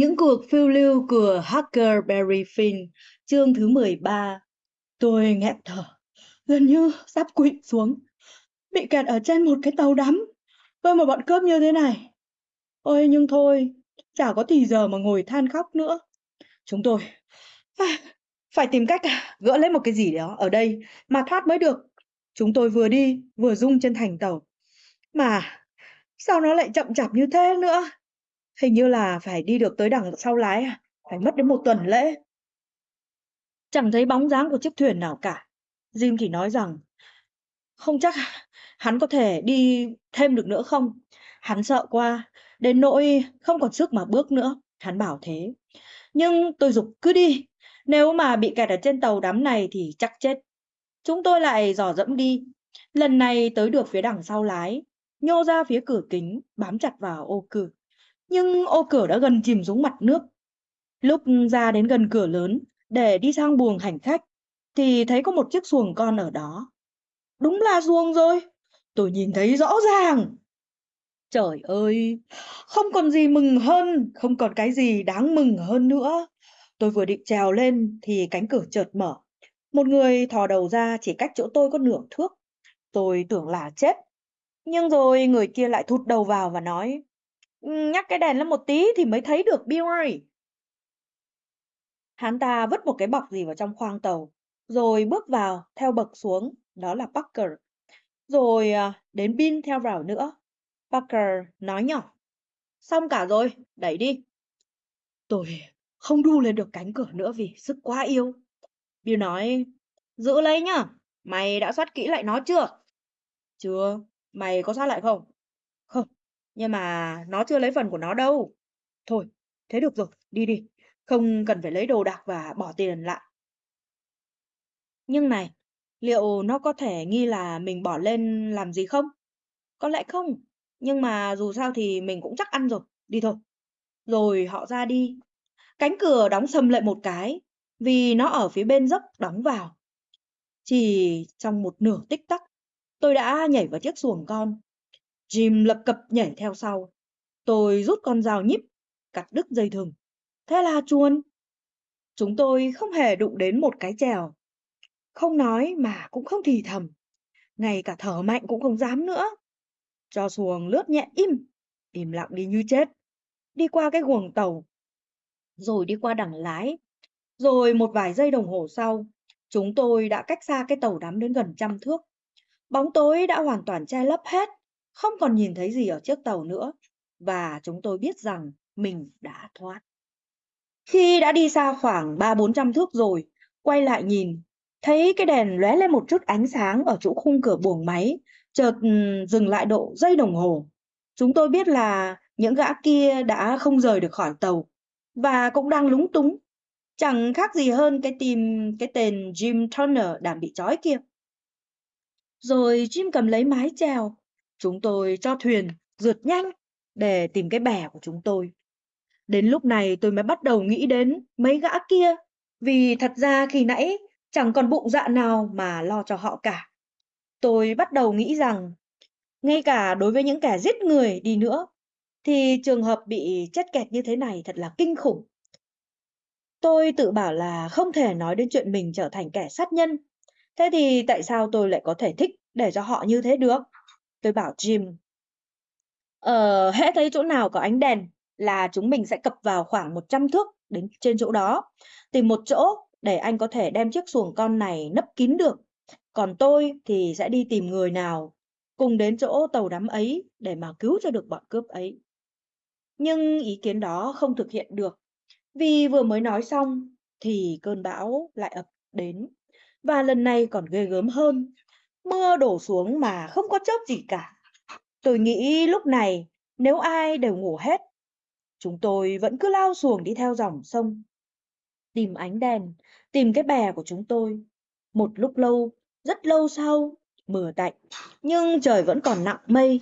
Những cuộc phiêu lưu của Huckleberry Finn, chương thứ 13. Tôi nghẹt thở, gần như sắp quỵ xuống. Bị kẹt ở trên một cái tàu đắm, với một bọn cướp như thế này. Ôi nhưng thôi, chả có thì giờ mà ngồi than khóc nữa. Chúng tôi à, phải tìm cách à, gỡ lấy một cái gì đó ở đây mà thoát mới được. Chúng tôi vừa đi, vừa rung trên thành tàu. Mà sao nó lại chậm chạp như thế nữa? Hình như là phải đi được tới đằng sau lái à? Phải mất đến một tuần lễ. Chẳng thấy bóng dáng của chiếc thuyền nào cả. Jim thì nói rằng không chắc hắn có thể đi thêm được nữa không. Hắn sợ qua, đến nỗi không còn sức mà bước nữa. Hắn bảo thế. Nhưng tôi dục cứ đi. Nếu mà bị kẹt ở trên tàu đám này thì chắc chết. Chúng tôi lại dò dẫm đi. Lần này tới được phía đằng sau lái, nhô ra phía cửa kính, bám chặt vào ô cửa nhưng ô cửa đã gần chìm xuống mặt nước. Lúc ra đến gần cửa lớn để đi sang buồng hành khách thì thấy có một chiếc xuồng con ở đó. Đúng là xuồng rồi, tôi nhìn thấy rõ ràng. Trời ơi, không còn gì mừng hơn, không còn cái gì đáng mừng hơn nữa. Tôi vừa định trèo lên thì cánh cửa chợt mở. Một người thò đầu ra chỉ cách chỗ tôi có nửa thước. Tôi tưởng là chết. Nhưng rồi người kia lại thụt đầu vào và nói Nhắc cái đèn lên một tí thì mới thấy được Bill ơi. Hắn ta vứt một cái bọc gì vào trong khoang tàu, rồi bước vào theo bậc xuống, đó là Parker. Rồi à, đến Bin theo vào nữa. Parker nói nhỏ. Xong cả rồi, đẩy đi. Tôi không đu lên được cánh cửa nữa vì sức quá yếu. Bill nói, giữ lấy nhá, mày đã soát kỹ lại nó chưa? Chưa, mày có soát lại không? Không, nhưng mà nó chưa lấy phần của nó đâu. Thôi, thế được rồi, đi đi, không cần phải lấy đồ đạc và bỏ tiền lại. Nhưng này, liệu nó có thể nghi là mình bỏ lên làm gì không? Có lẽ không, nhưng mà dù sao thì mình cũng chắc ăn rồi, đi thôi. Rồi họ ra đi. Cánh cửa đóng sầm lại một cái, vì nó ở phía bên dốc đóng vào. Chỉ trong một nửa tích tắc, tôi đã nhảy vào chiếc xuồng con. Jim lập cập nhảy theo sau. Tôi rút con dao nhíp, cắt đứt dây thừng. Thế là chuồn. Chúng tôi không hề đụng đến một cái chèo. Không nói mà cũng không thì thầm. Ngay cả thở mạnh cũng không dám nữa. Cho xuồng lướt nhẹ im, im lặng đi như chết. Đi qua cái guồng tàu, rồi đi qua đằng lái. Rồi một vài giây đồng hồ sau, chúng tôi đã cách xa cái tàu đắm đến gần trăm thước. Bóng tối đã hoàn toàn che lấp hết không còn nhìn thấy gì ở chiếc tàu nữa và chúng tôi biết rằng mình đã thoát. Khi đã đi xa khoảng 3-400 thước rồi, quay lại nhìn, thấy cái đèn lóe lên một chút ánh sáng ở chỗ khung cửa buồng máy, chợt ừ, dừng lại độ giây đồng hồ. Chúng tôi biết là những gã kia đã không rời được khỏi tàu và cũng đang lúng túng. Chẳng khác gì hơn cái tìm cái tên Jim Turner đang bị trói kia. Rồi Jim cầm lấy mái chèo, Chúng tôi cho thuyền rượt nhanh để tìm cái bè của chúng tôi. Đến lúc này tôi mới bắt đầu nghĩ đến mấy gã kia, vì thật ra khi nãy chẳng còn bụng dạ nào mà lo cho họ cả. Tôi bắt đầu nghĩ rằng, ngay cả đối với những kẻ giết người đi nữa, thì trường hợp bị chết kẹt như thế này thật là kinh khủng. Tôi tự bảo là không thể nói đến chuyện mình trở thành kẻ sát nhân. Thế thì tại sao tôi lại có thể thích để cho họ như thế được? Tôi bảo Jim, ờ, hễ thấy chỗ nào có ánh đèn là chúng mình sẽ cập vào khoảng 100 thước đến trên chỗ đó. Tìm một chỗ để anh có thể đem chiếc xuồng con này nấp kín được. Còn tôi thì sẽ đi tìm người nào cùng đến chỗ tàu đám ấy để mà cứu cho được bọn cướp ấy. Nhưng ý kiến đó không thực hiện được, vì vừa mới nói xong thì cơn bão lại ập đến. Và lần này còn ghê gớm hơn mưa đổ xuống mà không có chớp gì cả. Tôi nghĩ lúc này nếu ai đều ngủ hết, chúng tôi vẫn cứ lao xuồng đi theo dòng sông. Tìm ánh đèn, tìm cái bè của chúng tôi. Một lúc lâu, rất lâu sau, mưa tạnh, nhưng trời vẫn còn nặng mây.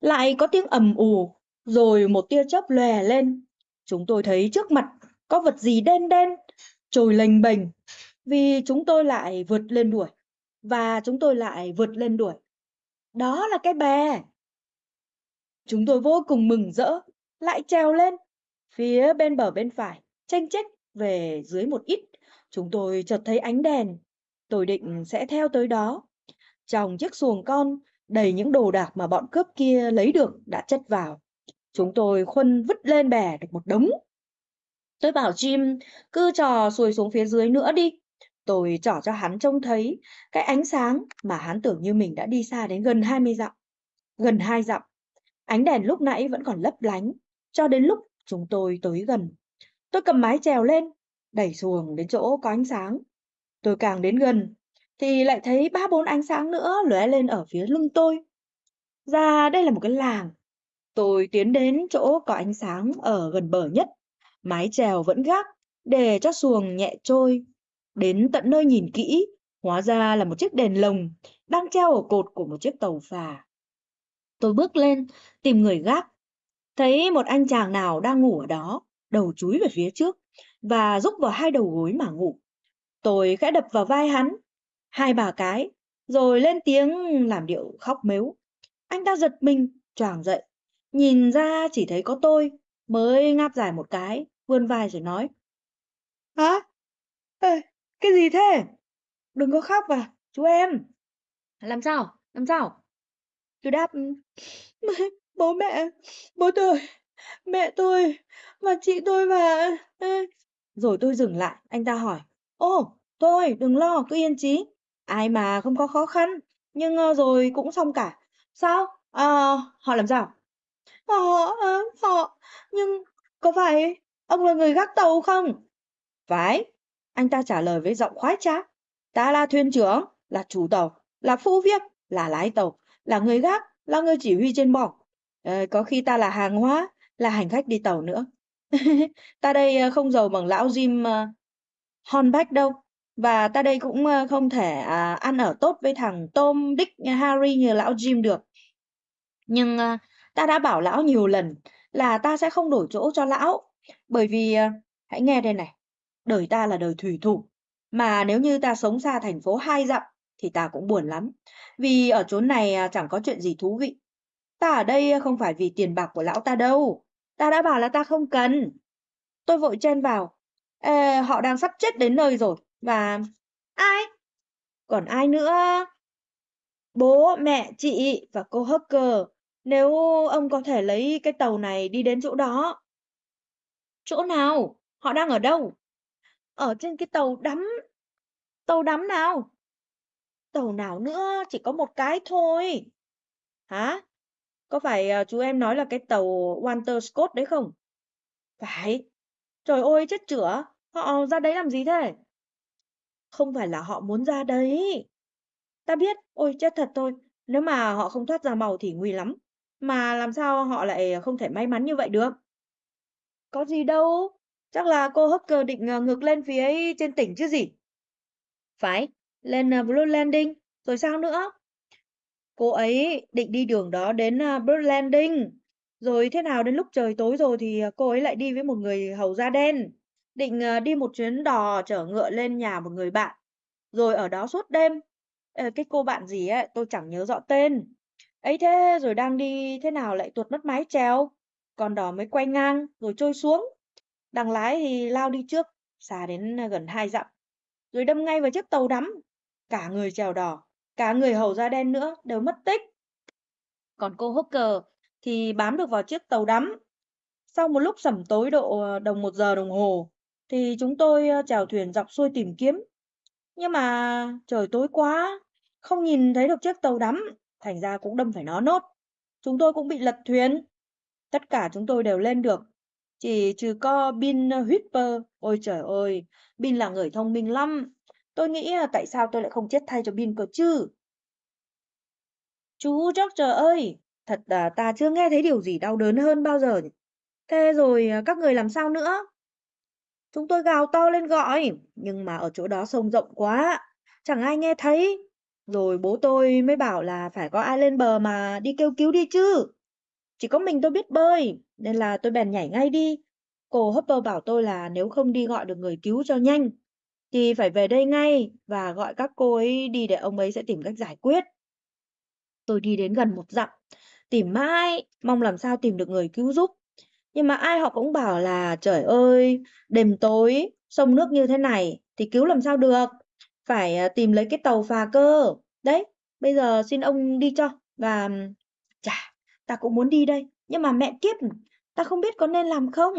Lại có tiếng ầm ù, rồi một tia chớp lè lên. Chúng tôi thấy trước mặt có vật gì đen đen, trồi lềnh bềnh, vì chúng tôi lại vượt lên đuổi và chúng tôi lại vượt lên đuổi. Đó là cái bè. Chúng tôi vô cùng mừng rỡ, lại trèo lên phía bên bờ bên phải, tranh chách về dưới một ít. Chúng tôi chợt thấy ánh đèn, tôi định sẽ theo tới đó. Trong chiếc xuồng con, đầy những đồ đạc mà bọn cướp kia lấy được đã chất vào. Chúng tôi khuân vứt lên bè được một đống. Tôi bảo Jim cứ trò xuôi xuống phía dưới nữa đi, Tôi trỏ cho hắn trông thấy cái ánh sáng mà hắn tưởng như mình đã đi xa đến gần 20 dặm. Gần 2 dặm. Ánh đèn lúc nãy vẫn còn lấp lánh, cho đến lúc chúng tôi tới gần. Tôi cầm mái trèo lên, đẩy xuồng đến chỗ có ánh sáng. Tôi càng đến gần, thì lại thấy ba bốn ánh sáng nữa lóe lên ở phía lưng tôi. Ra đây là một cái làng. Tôi tiến đến chỗ có ánh sáng ở gần bờ nhất. Mái trèo vẫn gác, để cho xuồng nhẹ trôi Đến tận nơi nhìn kỹ, hóa ra là một chiếc đèn lồng đang treo ở cột của một chiếc tàu phà. Tôi bước lên, tìm người gác. Thấy một anh chàng nào đang ngủ ở đó, đầu chúi về phía trước và rúc vào hai đầu gối mà ngủ. Tôi khẽ đập vào vai hắn, hai bà cái, rồi lên tiếng làm điệu khóc mếu. Anh ta giật mình, choàng dậy, nhìn ra chỉ thấy có tôi, mới ngáp dài một cái, vươn vai rồi nói. Hả? Ê, cái gì thế? Đừng có khóc à, chú em. Làm sao? Làm sao? chú đáp, ừ, bố mẹ, bố tôi, mẹ tôi, và chị tôi và... Rồi tôi dừng lại, anh ta hỏi, ô, tôi, đừng lo, cứ yên trí. Ai mà không có khó khăn, nhưng rồi cũng xong cả. Sao? À, họ làm sao? Họ, ờ, họ, nhưng có phải ông là người gác tàu không? Phải, anh ta trả lời với giọng khoái trá. Ta là thuyền trưởng, là chủ tàu, là phu viết, là lái tàu, là người gác, là người chỉ huy trên bong. À, ờ, có khi ta là hàng hóa, là hành khách đi tàu nữa. ta đây ờ, không giàu bằng lão Jim uh, ờ, Hornback đâu. Và ta đây cũng uh, không thể uh, ăn ở tốt với thằng Tom, Dick, Harry như lão Jim được. Nhưng uh, ta đã bảo lão nhiều lần là ta sẽ không đổi chỗ cho lão. Bởi vì, uh, hãy nghe đây này, Đời ta là đời thủy thủ, mà nếu như ta sống xa thành phố hai dặm thì ta cũng buồn lắm, vì ở chốn này à, chẳng có chuyện gì thú vị. Ta ở đây à, không phải vì tiền bạc của lão ta đâu, ta đã bảo là ta không cần. Tôi vội chen vào, Ê, họ đang sắp chết đến nơi rồi, và... Ai? Còn ai nữa? Bố, mẹ, chị và cô Hucker, nếu ông có thể lấy cái tàu này đi đến chỗ đó. Chỗ nào? Họ đang ở đâu? ở trên cái tàu đắm. Tàu đắm nào? Tàu nào nữa, chỉ có một cái thôi. Hả? Có phải à, chú em nói là cái tàu Walter Scott đấy không? Phải. Trời ơi, chết chữa. Họ ra đấy làm gì thế? Không phải là họ muốn ra đấy. Ta biết, ôi chết thật thôi. Nếu mà họ không thoát ra màu thì nguy lắm. Mà làm sao họ lại không thể may mắn như vậy được? Có gì đâu, Chắc là cô Hooker định ờ, ngược lên phía trên tỉnh chứ gì? Phải, lên ờ, Blue Landing, rồi sao nữa? Cô ấy định đi đường đó đến ờ, Blue Landing, rồi thế nào đến lúc trời tối rồi thì cô ấy lại đi với một người hầu da đen, định đi một chuyến đò chở ngựa lên nhà một người bạn, rồi ở đó suốt đêm. Cái cô bạn gì ấy, tôi chẳng nhớ rõ tên. Ấy thế rồi đang đi thế nào lại tuột mất mái trèo, còn đò mới quay ngang rồi trôi xuống Đằng lái thì lao đi trước, xa đến ờ, gần hai dặm, rồi đâm ngay vào chiếc tàu đắm. Cả người trèo đỏ, cả người hầu da đen nữa đều mất tích. Còn cô Hooker thì bám được vào chiếc tàu đắm. Sau một lúc sẩm tối độ ờ, đồng một giờ đồng hồ, thì chúng tôi ờ, chèo thuyền dọc xuôi tìm kiếm. Nhưng mà trời tối quá, không nhìn thấy được chiếc tàu đắm, thành ra cũng đâm phải nó nốt. Chúng tôi cũng bị lật thuyền. Tất cả chúng tôi đều lên được, chỉ trừ co Bin Whipper. Ôi trời ơi, Bin là người thông minh lắm. Tôi nghĩ tại sao tôi lại không chết thay cho Bin cơ chứ? Chú George ơi, thật là ta chưa nghe thấy điều gì đau đớn hơn bao giờ. Thế rồi à, các người làm sao nữa? Chúng tôi gào to lên gọi, nhưng mà ở chỗ đó sông rộng quá, chẳng ai nghe thấy. Rồi bố tôi mới bảo là phải có ai lên bờ mà đi kêu cứu đi chứ. Chỉ có mình tôi biết bơi, nên là tôi bèn nhảy ngay đi. Cô Hopper bảo tôi là nếu không đi gọi được người cứu cho nhanh, thì phải về đây ngay và gọi các cô ấy đi để ông ấy sẽ tìm cách giải quyết. Tôi đi đến gần một dặm, tìm mãi, mong làm sao tìm được người cứu giúp. Nhưng mà ai họ cũng bảo là trời ơi, đêm tối, sông nước như thế này thì cứu làm sao được. Phải à, tìm lấy cái tàu phà cơ. Đấy, bây giờ xin ông đi cho. Và chả, ta cũng muốn đi đây. Nhưng mà mẹ kiếp, ta không biết có nên làm không?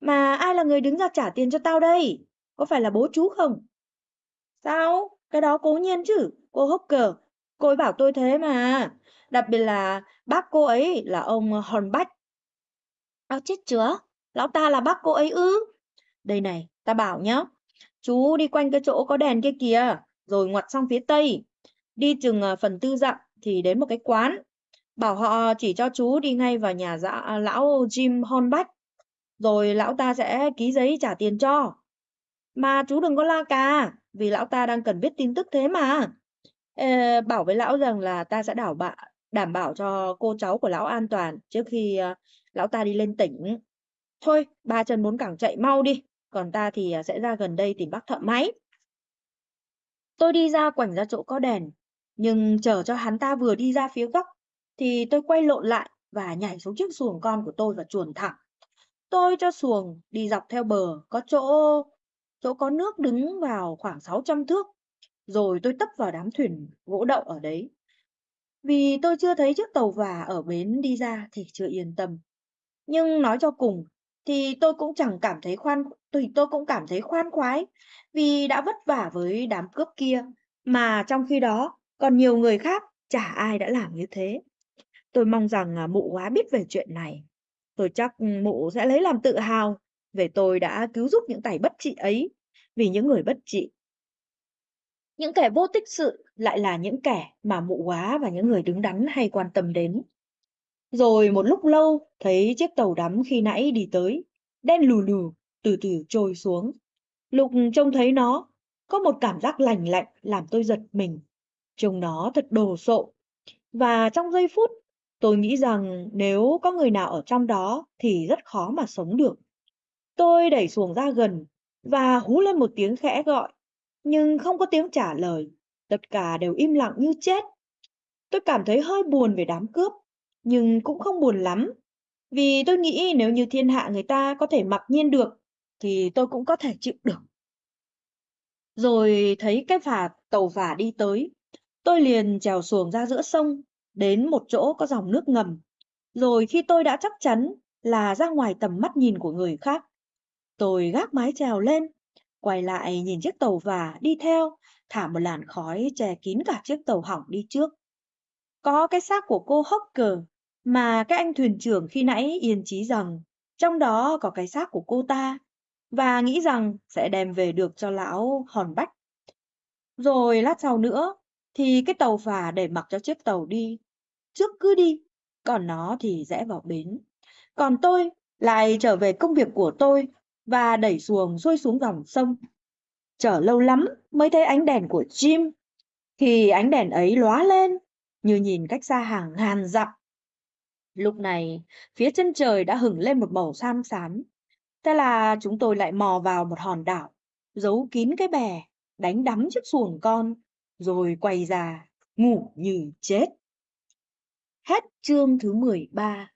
Mà ai là người đứng ra trả tiền cho tao đây? Có phải là bố chú không? Sao? Cái đó cố nhiên chứ, cô Hooker. Cô ấy bảo tôi thế mà. Đặc biệt là bác cô ấy là ông Hornbach. Áo chết chứa, lão ta là bác cô ấy ư? Đây này, ta bảo nhá. Chú đi quanh cái chỗ có đèn kia kìa, rồi ngoặt sang phía tây. Đi chừng ờ, phần tư dặm thì đến một cái quán, bảo họ chỉ cho chú đi ngay vào nhà dạ, lão Jim Hornbach, rồi lão ta sẽ ký giấy trả tiền cho. Mà chú đừng có la cà, vì lão ta đang cần biết tin tức thế mà. Ê, ờ, bảo với lão rằng là ta sẽ đảo bạ, đảm bảo cho cô cháu của lão an toàn trước khi uh, lão ta đi lên tỉnh. Thôi, ba chân bốn cẳng chạy mau đi, còn ta thì ờ, sẽ ra gần đây tìm bác thợ máy. Tôi đi ra quảnh ra chỗ có đèn, nhưng chờ cho hắn ta vừa đi ra phía góc thì tôi quay lộn lại và nhảy xuống chiếc xuồng con của tôi và chuồn thẳng. Tôi cho xuồng đi dọc theo bờ, có chỗ chỗ có nước đứng vào khoảng 600 thước, rồi tôi tấp vào đám thuyền gỗ đậu ở đấy. Vì tôi chưa thấy chiếc tàu và ở bến đi ra thì chưa yên tâm. Nhưng nói cho cùng thì tôi cũng chẳng cảm thấy khoan thì tôi cũng cảm thấy khoan khoái vì đã vất vả với đám cướp kia mà trong khi đó còn nhiều người khác chả ai đã làm như thế. Tôi mong rằng à, mụ quá biết về chuyện này. Tôi chắc ừ, mụ sẽ lấy làm tự hào về tôi đã cứu giúp những tài bất trị ấy vì những người bất trị. Những kẻ vô tích sự lại là những kẻ mà mụ quá và những người đứng đắn hay quan tâm đến. Rồi một lúc lâu, thấy chiếc tàu đắm khi nãy đi tới, đen lù lù, từ từ trôi xuống. Lục trông thấy nó, có một cảm giác lành lạnh làm tôi giật mình. Trông nó thật đồ sộ. Và trong giây phút, Tôi nghĩ rằng nếu có người nào ở trong đó thì rất khó mà sống được. Tôi đẩy xuồng ra gần và hú lên một tiếng khẽ gọi, nhưng không có tiếng trả lời. Tất cả đều im lặng như chết. Tôi cảm thấy hơi buồn về đám cướp, nhưng cũng không buồn lắm. Vì tôi nghĩ nếu như thiên hạ người ta có thể mặc nhiên được, thì tôi cũng có thể chịu được. Rồi thấy cái phà tàu phà đi tới, tôi liền trèo xuồng ra giữa sông đến một chỗ có dòng nước ngầm. Rồi khi tôi đã chắc chắn là ra ngoài tầm mắt nhìn của người khác, tôi gác mái trèo lên, quay lại nhìn chiếc tàu và đi theo, thả một làn khói che kín cả chiếc tàu hỏng đi trước. Có cái xác của cô Hocker mà các anh thuyền trưởng khi nãy yên trí rằng trong đó có cái xác của cô ta và nghĩ rằng sẽ đem về được cho lão hòn bách. Rồi lát sau nữa thì cái tàu phà để mặc cho chiếc tàu đi trước cứ đi, còn nó thì rẽ vào bến. Còn tôi lại trở về công việc của tôi và đẩy xuồng xuôi xuống dòng sông. Chờ lâu lắm mới thấy ánh đèn của Jim. Thì ánh đèn ấy lóa lên, như nhìn cách xa hàng ngàn dặm. Lúc này, phía chân trời đã hửng lên một màu xám xám. Thế là chúng tôi lại mò vào một hòn đảo, giấu kín cái bè, đánh đắm chiếc xuồng con, rồi quay ra, ngủ như chết. Hết chương thứ 13